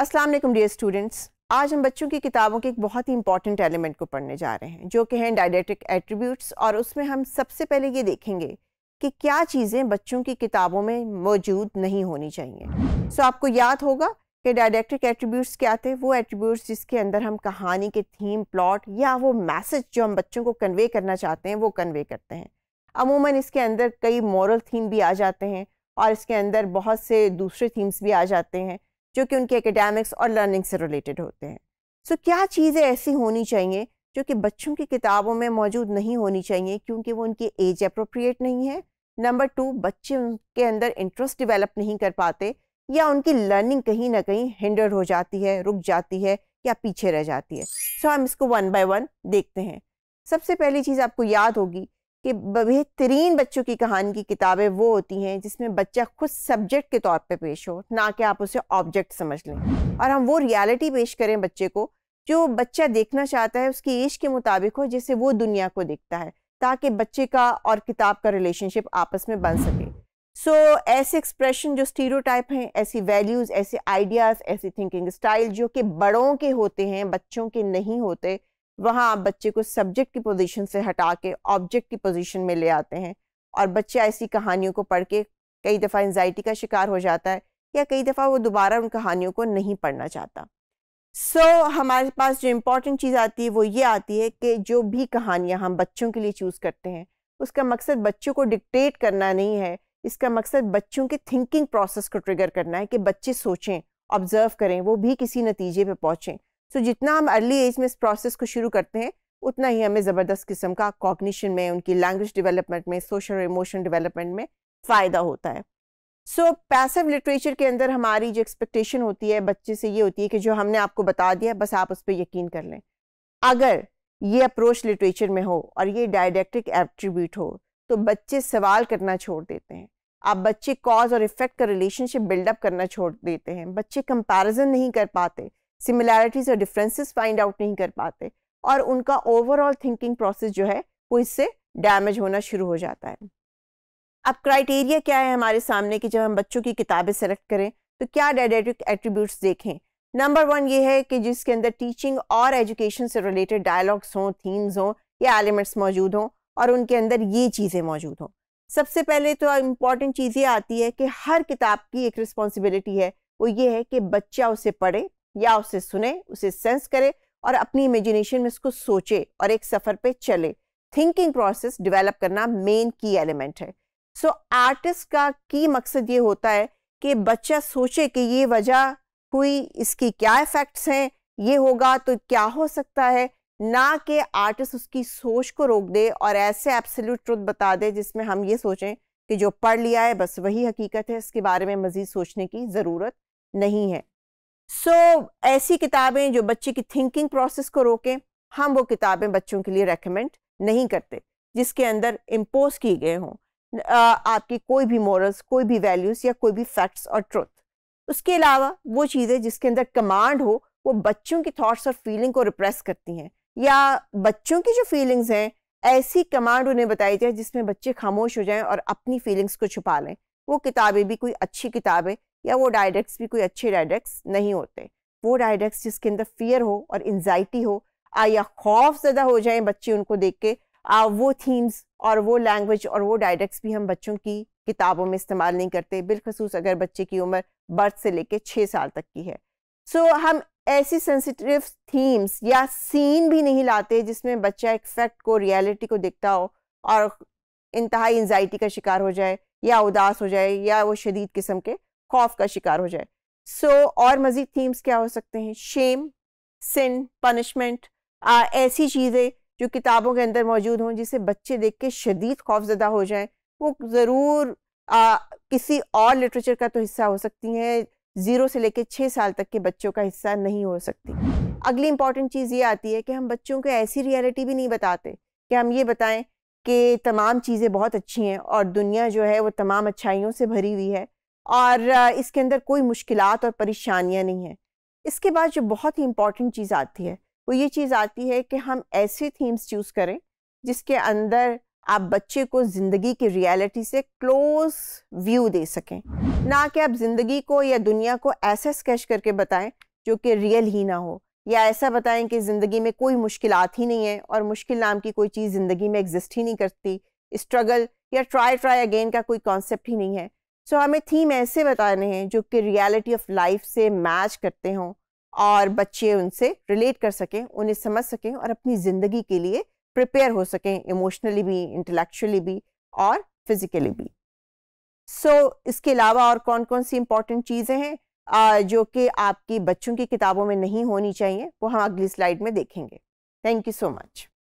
असलम वालेकुम dear students आज हम बच्चों की किताबों के एक बहुत ही इंपॉर्टेंट एलिमेंट को पढ़ने जा रहे हैं जो कि हैं डायडेटिक एट्रीब्यूट्स और उसमें हम सबसे पहले ये देखेंगे कि क्या चीज़ें बच्चों की किताबों में मौजूद नहीं होनी चाहिए सो so, आपको याद होगा कि डायडेक्टिक एट्रीब्यूट्स क्या थे वो एट्रीब्यूट्स जिसके अंदर हम कहानी के थीम प्लॉट या वो मैसेज जो हम बच्चों को कन्वे करना चाहते हैं वो कन्वे करते हैं अमूमन इसके अंदर कई मॉरल थीम भी आ जाते हैं और इसके अंदर बहुत से दूसरे थीम्स भी आ जाते हैं जो कि उनके एकेडमिक्स और लर्निंग से रिलेटेड होते हैं सो so, क्या चीज़ें ऐसी होनी चाहिए जो कि बच्चों की किताबों में मौजूद नहीं होनी चाहिए क्योंकि वो उनकी एज अप्रोप्रिएट नहीं है नंबर टू बच्चे उनके अंदर इंटरेस्ट डिवेलप नहीं कर पाते या उनकी लर्निंग कहीं ना कहीं हिंडर हो जाती है रुक जाती है या पीछे रह जाती है सो so, हम इसको वन बाय वन देखते हैं सबसे पहली चीज़ आपको याद होगी कि बेहतरीन बच्चों की कहानी की किताबें वो होती हैं जिसमें बच्चा खुद सब्जेक्ट के तौर पे पेश हो ना कि आप उसे ऑब्जेक्ट समझ लें और हम वो रियलिटी पेश करें बच्चे को जो बच्चा देखना चाहता है उसकी एज के मुताबिक हो जैसे वो दुनिया को देखता है ताकि बच्चे का और किताब का रिलेशनशिप आपस में बन सके सो so, ऐसे एक्सप्रेशन जो स्टीरोटाइप हैं ऐसी वैल्यूज़ ऐसे आइडियाज़ ऐसी थिंकिंग स्टाइल जो कि बड़ों के होते हैं बच्चों के नहीं होते वहाँ आप बच्चे को सब्जेक्ट की पोजीशन से हटा के ऑब्जेक्ट की पोजीशन में ले आते हैं और बच्चा ऐसी कहानियों को पढ़ के कई दफ़ा एनजाइटी का शिकार हो जाता है या कई दफ़ा वो दोबारा उन कहानियों को नहीं पढ़ना चाहता सो so, हमारे पास जो इम्पोर्टेंट चीज़ आती है वो ये आती है कि जो भी कहानियाँ हम बच्चों के लिए चूज़ करते हैं उसका मकसद बच्चों को डिक्टेट करना नहीं है इसका मकसद बच्चों के थिंकिंग प्रोसेस को ट्रिगर करना है कि बच्चे सोचें ऑब्ज़र्व करें वो भी किसी नतीजे पे पहुँचें सो so, जितना हम अर्ली एज में इस प्रोसेस को शुरू करते हैं उतना ही हमें ज़बरदस्त किस्म का कॉग्निशन में उनकी लैंग्वेज डेवलपमेंट में सोशल और इमोशनल डेवलपमेंट में फ़ायदा होता है सो पैसिव लिटरेचर के अंदर हमारी जो एक्सपेक्टेशन होती है बच्चे से ये होती है कि जो हमने आपको बता दिया बस आप उस पर यकीन कर लें अगर ये अप्रोच लिटरेचर में हो और ये डायडेक्टिक एट्रीब्यूट हो तो बच्चे सवाल करना छोड़ देते हैं आप बच्चे कॉज और इफेक्ट का रिलेशनशिप बिल्डअप करना छोड़ देते हैं बच्चे कंपैरिजन नहीं कर पाते सिमिलैरिटीज़ और डिफरेंसेस फाइंड आउट नहीं कर पाते और उनका ओवरऑल थिंकिंग प्रोसेस जो है वो इससे डैमेज होना शुरू हो जाता है अब क्राइटेरिया क्या है हमारे सामने कि जब हम बच्चों की किताबें सेलेक्ट करें तो क्या डायडेटिक एट्रीब्यूट्स देखें नंबर वन ये है कि जिसके अंदर टीचिंग और एजुकेशन से रिलेटेड डायलॉग्स हों थीम्स हों या एलिमेंट्स मौजूद हों और उनके अंदर ये चीज़ें मौजूद हों सबसे पहले तो इम्पॉर्टेंट चीज़ ये आती है कि हर किताब की एक रिस्पॉन्सिबिलिटी है वो ये है कि बच्चा उसे पढ़े या उसे सुने उसे सेंस करे और अपनी इमेजिनेशन में उसको सोचे और एक सफ़र पे चले थिंकिंग प्रोसेस डेवलप करना मेन की एलिमेंट है सो so, आर्टिस्ट का की मकसद ये होता है कि बच्चा सोचे कि ये वजह हुई इसकी क्या इफ़ेक्ट्स हैं ये होगा तो क्या हो सकता है ना कि आर्टिस्ट उसकी सोच को रोक दे और ऐसे एब्सोल्यूट ट्रुथ बता दे जिसमें हम ये सोचें कि जो पढ़ लिया है बस वही हकीकत है इसके बारे में मज़ीद सोचने की ज़रूरत नहीं है सो so, ऐसी किताबें जो बच्चे की थिंकिंग प्रोसेस को रोकें हम वो किताबें बच्चों के लिए रेकमेंड नहीं करते जिसके अंदर इम्पोज किए गए हों आपकी कोई भी मॉरल्स कोई भी वैल्यूज़ या कोई भी फैक्ट्स और ट्रुथ उसके अलावा वो चीज़ें जिसके अंदर कमांड हो वो बच्चों की थॉट्स और फीलिंग को रिप्रेस करती हैं या बच्चों की जो फीलिंग्स हैं ऐसी कमांड उन्हें बताई जाए जिसमें बच्चे खामोश हो जाएं और अपनी फीलिंग्स को छुपा लें वो किताबें भी कोई अच्छी किताबें या वो डायडेक्स भी कोई अच्छे डायडेक्स नहीं होते वो डायडेक्स जिसके अंदर फियर हो और एनजाइटी हो आ या खौफ ज़्यादा हो जाए बच्चे उनको देख के आ वो थीम्स और वो लैंग्वेज और वो डायडेक्स भी हम बच्चों की किताबों में इस्तेमाल नहीं करते बिलखसूस अगर बच्चे की उम्र बर्थ से लेके छः साल तक की है सो so, हम ऐसी सेंसिटिव थीम्स या सीन भी नहीं लाते जिसमें बच्चा एक फैक्ट को रियलिटी को दिखता हो और इंतहाई एनजाइटी का शिकार हो जाए या उदास हो जाए या वो शदीद किस्म के खौफ का शिकार हो जाए सो so, और मज़ीद थीम्स क्या हो सकते हैं शेम सिन पनिशमेंट ऐसी चीज़ें जो किताबों के अंदर मौजूद हों जिसे बच्चे देख के शदीद खौफजदा हो जाएं वो ज़रूर किसी और लिटरेचर का तो हिस्सा हो सकती हैं ज़ीरो से लेकर छः साल तक के बच्चों का हिस्सा नहीं हो सकती अगली इंपॉर्टेंट चीज़ ये आती है कि हम बच्चों को ऐसी रियलिटी भी नहीं बताते कि हम ये बताएं कि तमाम चीज़ें बहुत अच्छी हैं और दुनिया जो है वो तमाम अच्छाइयों से भरी हुई है और इसके अंदर कोई मुश्किल और परेशानियाँ नहीं हैं इसके बाद जो बहुत ही इम्पॉर्टेंट चीज़ आती है वो ये चीज़ आती है कि हम ऐसे थीम्स चूज़ करें जिसके अंदर आप बच्चे को ज़िंदगी की रियलिटी से क्लोज व्यू दे सकें ना कि आप ज़िंदगी को या दुनिया को ऐसा स्केच करके बताएं जो कि रियल ही ना हो या ऐसा बताएं कि ज़िंदगी में कोई मुश्किल ही नहीं है और मुश्किल नाम की कोई चीज़ ज़िंदगी में एग्जिस्ट ही नहीं करती स्ट्रगल या ट्राई ट्राई अगेन का कोई कॉन्सेप्ट ही नहीं है सो so, हमें थीम ऐसे बताने हैं जो कि रियलिटी ऑफ लाइफ से मैच करते हों और बच्चे उनसे रिलेट कर सकें उन्हें समझ सकें और अपनी ज़िंदगी के लिए प्रिपेयर हो सकें इमोशनली भी इंटेलेक्चुअली भी और फिज़िकली भी सो so, इसके अलावा और कौन कौन सी इम्पॉर्टेंट चीज़ें हैं जो कि आपकी बच्चों की किताबों में नहीं होनी चाहिए वो हम अगली स्लाइड में देखेंगे थैंक यू सो मच